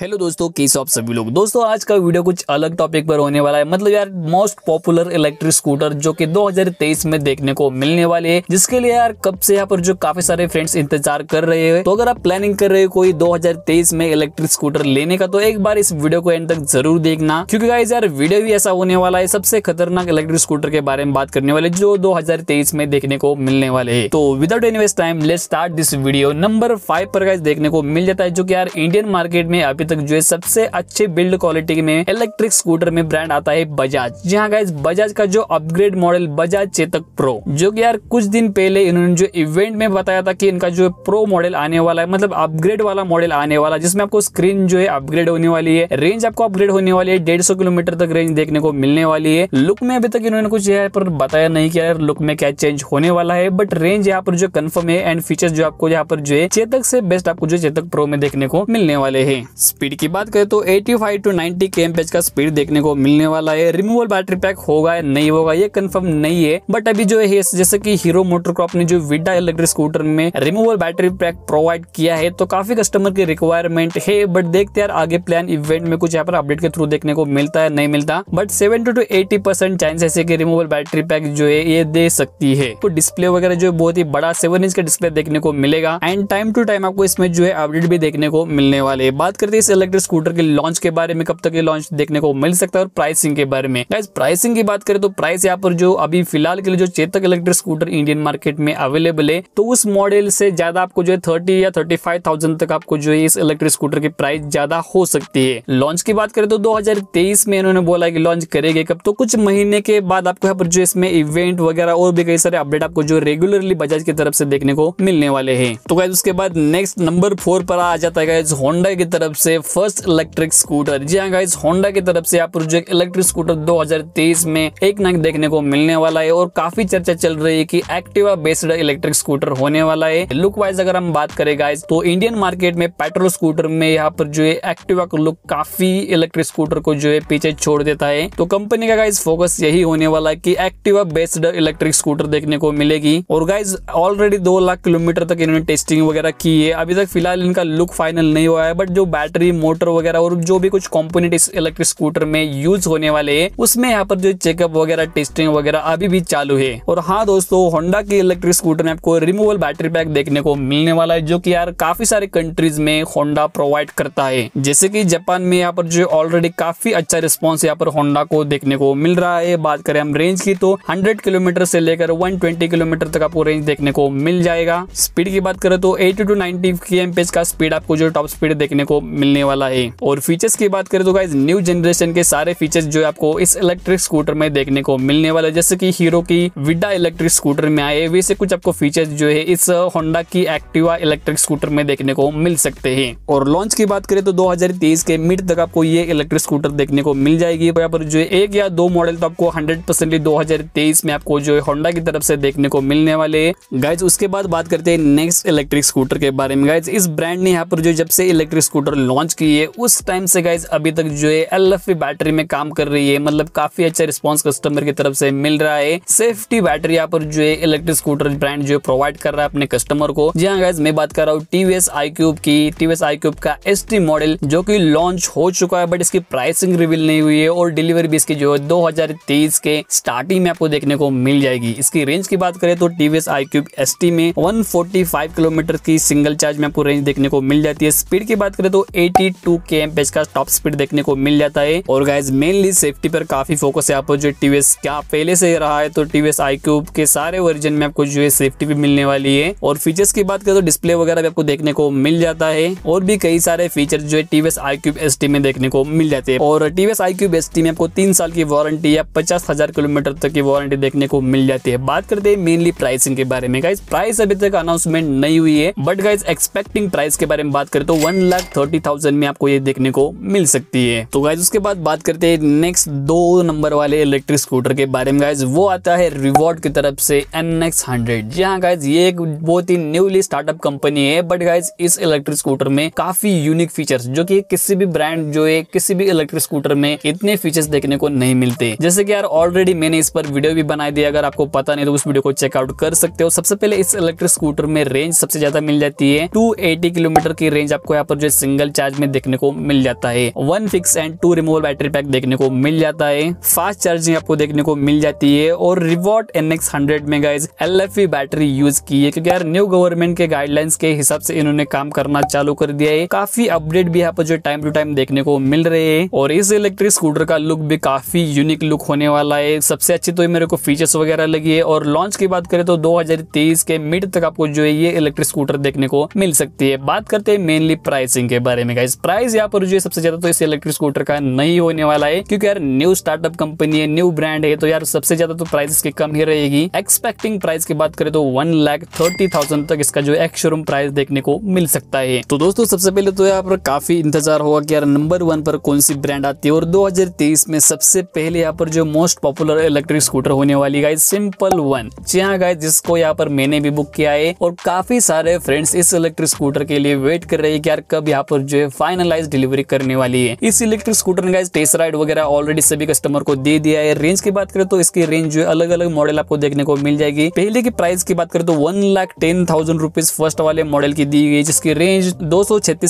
hello दोस्तों case of सभी लोग दोस्तों आज का वीडियो कुछ अलग टॉपिक पर होने वाला है मतलब यार मोस्ट पॉपुलर इलेक्ट्रिक स्कूटर जो कि 2023 में देखने को मिलने वाले हैं जिसके लिए यार कब से यहाँ पर जो काफी सारे फ्रेंड्स इंतजार कर रहे हैं तो अगर आप प्लानिंग कर रहे हो कोई 2023 में इलेक्ट्रिक स्कूटर लेने का तो एक बार इस वीडियो को एंड तक जरूर देखना क्योंकि गाइज यार वीडियो भी ऐसा होने वाला है सबसे खतरनाक इलेक्ट्रिक स्कूटर के बारे में बात करने वाले जो दो में देखने को मिलने वाले है तो without any time let start this video number five पर गाइज देखने को मिल जाता है जो की यार इंडियन मार्केट में अभी तक जो है सबसे अच्छे बिल्ड क्वालिटी में इलेक्ट्रिक स्कूटर में ब्रांड आता है बजाज जी हाँ गाइज बजाज का जो upgrade model Bajaj Chetak pro जो की यार कुछ दिन पहले इन्होंने जो इवेंट में बताया था की इनका जो प्रो मॉडल आने वाला है मतलब अपग्रेड वाला मॉडल आने वाला जिसमें आपको स्क्रीन जो है अपग्रेड होने वाली है रेंज आपको अपग्रेड होने वाली है डेढ़ किलोमीटर तक रेंज देखने को मिलने वाली है लुक में अभी तक इन्होंने कुछ यहाँ पर बताया नहीं किया लुक में क्या चेंज होने वाला है बट रेंज यहाँ पर जो कंफर्म है एंड फीचर्स जो आपको यहाँ पर जो है चेतक से बेस्ट आपको जो चेतक प्रो में देखने को मिलने वाले हैं स्पीड की बात करें तो 85 टू 90 के का स्पीड देखने को मिलने वाला है रिमूवल बैटरी पैक होगा या नहीं होगा ये कंफर्म नहीं है बट अभी जो है जैसे कि हीरो मोटर को अपने जो विडा इलेक्ट्रिक स्कूटर में रिमूवल बैटरी पैक प्रोवाइड किया है तो काफी कस्टमर की रिक्वायरमेंट है बट देखते यार आगे प्लान इवेंट में कुछ यहाँ पर अपडेट के थ्रू देखने को मिलता है नहीं मिलता but seventy to eighty percent chance है की रिमूवल बैटरी पैक जो है ये दे सकती है तो डिस्प्ले वगैरह जो बहुत ही बड़ा सेवन इंच का डिस्प्ले देखने को मिलेगा एंड टाइम टू टाइम आपको इसमें जो है अपडेट भी देखने को मिलने वाले बात करते इस इलेक्ट्रिक स्कूटर के लॉन्च के बारे में कब तक ये लॉन्च देखने को मिल सकता है और प्राइसिंग के बारे में गाइज प्राइसिंग की बात करें तो प्राइस यहाँ पर जो अभी फिलहाल के लिए जो Chetak electric scooter Indian market में अवेलेबल है तो उस मॉडल से ज्यादा आपको जो है थर्टी या थर्टी फाइव थाउजेंड तक आपको जो है इस इलेक्ट्रिक स्कूटर की प्राइस ज्यादा हो सकती है लॉन्च की बात करें तो 2023 में इन्होंने बोला की लॉन्च करेगी कब तो कुछ महीने के बाद आपको यहाँ पर जो इसमें इवेंट वगैरह और भी कई सारे अपडेट आपको जो रेगुलरली बजाज की तरफ से देखने को मिलने वाले हैं तो गाइज उसके बाद नेक्स्ट नंबर फोर पर आ जाता है गाइज होंडा की तरफ से से फर्स्ट इलेक्ट्रिक स्कूटर जी हाँ गाइज होंडा की तरफ से आप प्रोजेक्ट इलेक्ट्रिक स्कूटर 2023 में एक नग देखने को मिलने वाला है और काफी चर्चा चल रही है कि एक्टिवा बेस्ड इलेक्ट्रिक स्कूटर होने वाला है लुक वाइज अगर हम बात करें गाइज तो इंडियन मार्केट में पेट्रोल स्कूटर में यहाँ पर जो है एक्टिवा का लुक काफी इलेक्ट्रिक स्कूटर को जो है पीछे छोड़ देता है तो कंपनी का गाइज फोकस यही होने वाला है की एक्टिवा बेस्ड इलेक्ट्रिक स्कूटर देखने को मिलेगी और गाइज ऑलरेडी दो लाख किलोमीटर तक इन्होंने टेस्टिंग वगैरह की है अभी तक फिलहाल इनका लुक फाइनल नहीं हुआ है बट जो बैटरी बैटरी मोटर वगैरह और जो भी कुछ कॉम्पोनेट इस इलेक्ट्रिक स्कूटर में यूज होने वाले है उसमें यहाँ पर जो चेकअप वगैरह टेस्टिंग वगैरह अभी भी चालू है और हाँ दोस्तों होंडा के इलेक्ट्रिक स्कूटर में आपको रिमूवल बैटरी पैक देखने को मिलने वाला है जो की यार काफी सारे कंट्रीज में होंडा प्रोवाइड करता है जैसे की जापान में यहाँ पर जो ऑलरेडी काफी अच्छा रिस्पॉन्स यहाँ पर होंडा को देखने को मिल रहा है बात करें हम रेंज की तो हंड्रेड किलोमीटर से लेकर 120 किलोमीटर तक आपको रेंज देखने को मिल जाएगा स्पीड की बात करें तो 80 टू 90 के का स्पीड आपको जो टॉप स्पीड देखने को मिल मिलने वाला है और फीचर्स की बात करें तो गाइज न्यू जनरेशन के सारे फीचर्स जो आपको इस इलेक्ट्रिक स्कूटर में देखने को मिलने वाला जैसे की हीरो की विडा इलेक्ट्रिक स्कूटर में आए वैसे कुछ आपको फीचर जो है इस होंडा की एक्टिवा इलेक्ट्रिक स्कूटर में देखने को मिल सकते हैं और लॉन्च की बात करें तो 2023 के मिड तक आपको ये इलेक्ट्रिक स्कूटर देखने को मिल जाएगी यहाँ पर जो एक या दो मॉडल तो आपको हंड्रेड परसेंटली दो में आपको जो है होंडा की तरफ से देखने को मिलने वाले गाइज उसके बाद बात करते हैं नेक्स्ट इलेक्ट्रिक स्कूटर के बारे में गाइज इस ब्रांड ने यहाँ पर जो जब से इलेक्ट्रिक स्कूटर लॉन्च लॉन्च की है उस टाइम से गाइज अभी तक जो है एल बैटरी में काम कर रही है मतलब काफी अच्छा रिस्पॉन्स कस्टमर की तरफ से मिल रहा है सेफ्टी बैटरी यहाँ पर जो है इलेक्ट्रिक स्कूटर ब्रांड जो है प्रोवाइड कर रहा है अपने कस्टमर को जी हाँ गाइज मैं बात कर रहा हूँ टीवीएस आई क्यूब की टीवीएस आई क्यूब का एस मॉडल जो कि लॉन्च हो चुका है बट इसकी प्राइसिंग रिवील नहीं हुई है और डिलीवरी भी इसकी जो है दो के स्टार्टिंग में आपको देखने को मिल जाएगी इसकी रेंज की बात करें तो टीवीएस आई क्यूब एस में 145 किलोमीटर की सिंगल चार्ज में आपको रेंज देखने को मिल जाती है स्पीड की बात करें तो टू के एम का टॉप स्पीड देखने को मिल जाता है और गाइज मेनली सेफ्टी पर काफी फोकस है आपको जो टीवीएस क्या पहले से रहा है तो टीवीएस आई के सारे वर्जन में आपको जो है सेफ्टी भी मिलने वाली है और फीचर्स की बात करें तो डिस्प्ले वगैरह भी आपको देखने को मिल जाता है और भी कई सारे फीचर जो है टीवीएस आई क्यूब एस में देखने को मिल जाते हैं और टीवीएस आई क्यूब एस में आपको तीन साल की वारंटी या पचास हजार किलोमीटर तक की वारंटी देखने को मिल जाती है बात करते हैं मेनली प्राइसिंग के बारे में गाइज प्राइस अभी तक अनाउंसमेंट नहीं हुई है बट गाइज एक्सपेक्टिंग प्राइस के बारे में बात करें तो one lakh thirty thousand thousand में आपको ये देखने को मिल सकती है तो गाइज उसके बाद बात करते हैं नेक्स्ट दो नंबर वाले इलेक्ट्रिक स्कूटर के बारे में गाइज वो आता है रिवॉर्ड की तरफ से एन एक्स हंड्रेड जी हाँ गाइज ये एक बहुत ही न्यूली स्टार्टअप कंपनी है बट गाइज इस इलेक्ट्रिक स्कूटर में काफी यूनिक फीचर्स जो कि किसी भी ब्रांड जो है किसी भी इलेक्ट्रिक स्कूटर में इतने फीचर्स देखने को नहीं मिलते जैसे कि यार ऑलरेडी मैंने इस पर वीडियो भी बनाई दी अगर आपको पता नहीं तो उस वीडियो को चेकआउट कर सकते हो सबसे पहले इस इलेक्ट्रिक स्कूटर में रेंज सबसे ज्यादा मिल जाती है टू किलोमीटर की रेंज आपको यहाँ पर जो सिंगल चार्ज प्राइस में देखने को मिल जाता है one fix and two removal battery pack देखने को मिल जाता है फास्ट चार्जिंग आपको देखने को मिल जाती है और रिवॉट एन एक्स हंड्रेड में guys L F battery use की है क्योंकि यार न्यू गवर्नमेंट के गाइडलाइंस के हिसाब से इन्होंने काम करना चालू कर दिया है काफी अपडेट भी यहाँ पर जो टाइम टू टाइम देखने को मिल रहे है और इस इलेक्ट्रिक स्कूटर का लुक भी काफी यूनिक लुक होने वाला है सबसे अच्छी तो मेरे को फीचर्स वगैरह लगी है और लॉन्च की बात करें तो 2023 के मिड तक आपको जो है ये इलेक्ट्रिक स्कूटर देखने को मिल सकती है बात करते हैं मेनली प्राइसिंग के बारे में में गाइज प्राइस यहाँ पर जो है सबसे ज्यादा तो इस इलेक्ट्रिक स्कूटर का नहीं होने वाला है क्योंकि यार न्यू स्टार्टअप कंपनी है न्यू ब्रांड है तो यार सबसे ज्यादा तो प्राइस इसकी कम ही रहेगी एक्सपेक्टिंग प्राइस की बात करें तो वन लाख थर्टी थाउजेंड तक इसका जो एक्स शोरूम प्राइस देखने को मिल सकता है तो दोस्तों सबसे पहले तो यहाँ पर काफी इंतजार होगा कि यार नंबर वन पर कौन सी ब्रांड आती है और 2023 में सबसे पहले यहाँ पर जो मोस्ट पॉपुलर इलेक्ट्रिक स्कूटर होने वाली गाइज सिंपल वन जी हाँ गाइज जिसको यहाँ पर मैंने भी बुक किया है और काफी सारे फ्रेंड्स इस इलेक्ट्रिक स्कूटर के लिए वेट कर रहे हैं कि यार कब यहाँ पर जो पे फाइनलाइज डिलीवरी करने वाली है इस इलेक्ट्रिक स्कूटर ने टेस्ट राइड वगैरह ऑलरेडी सभी कस्टमर को दे दिया है रेंज की बात करें तो इसकी रेंज जो अलग अलग मॉडल आपको देखने को मिल जाएगी पहले की प्राइस की बात करें तो one lakh ten thousand rupees first वाले मॉडल की दी गई जिसकी रेंज दो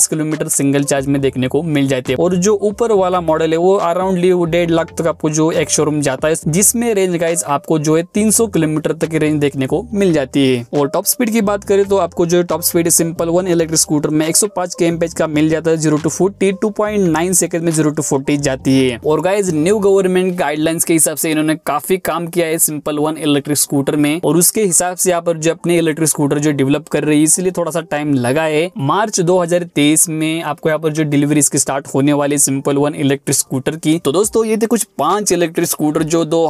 किलोमीटर सिंगल चार्ज में देखने को मिल जाती है और जो ऊपर वाला मॉडल है वो अराउंडली वो डेढ़ लाख तक आपको जो एक शोरूम जाता है जिसमें रेंज गाइज आपको जो है तीन किलोमीटर तक की रेंज देखने को मिल जाती है और टॉप स्पीड की बात करें तो आपको जो top speed Simple One electric scooter में एक सौ का मिल जाता जाता है zero to forty two point nine second में जीरो टू फोर्टी जाती है और गाइज न्यू गवर्नमेंट गाइडलाइंस के हिसाब से इन्होंने काफी काम किया है सिंपल वन इलेक्ट्रिक स्कूटर में और उसके हिसाब से यहाँ पर जो अपने इलेक्ट्रिक स्कूटर जो डेवलप कर रही है इसलिए थोड़ा सा टाइम लगा है मार्च दो में आपको यहाँ पर जो डिलीवरी इसकी स्टार्ट होने वाली है सिंपल वन इलेक्ट्रिक स्कूटर की तो दोस्तों ये थे कुछ पांच इलेक्ट्रिक स्कूटर जो दो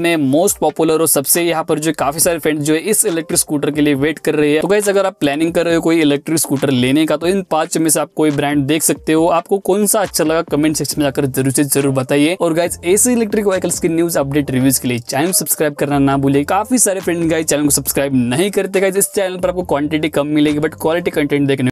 में मोस्ट पॉपुलर और सबसे यहाँ पर जो काफी सारे फ्रेंड जो है इस इलेक्ट्रिक स्कूटर के लिए वेट कर रहे हैं तो गाइज अगर आप प्लानिंग कर रहे हो कोई इलेक्ट्रिक स्कूटर लेने का तो इन पांच में से आपको कोई ब्रांड देख सकते हो आपको कौन सा अच्छा लगा कमेंट सेक्शन में जाकर जरूर से जरूर बताइए और गाइज ऐसे इलेक्ट्रिक व्हीकल्स की न्यूज अपडेट रिव्यूज के लिए चैनल सब्सक्राइब करना ना भूले काफी सारे फ्रेंड गाइज चैनल को सब्सक्राइब नहीं करते गाइज इस चैनल पर आपको क्वांटिटी कम मिलेगी बट क्वालिटी कंटेंट देखने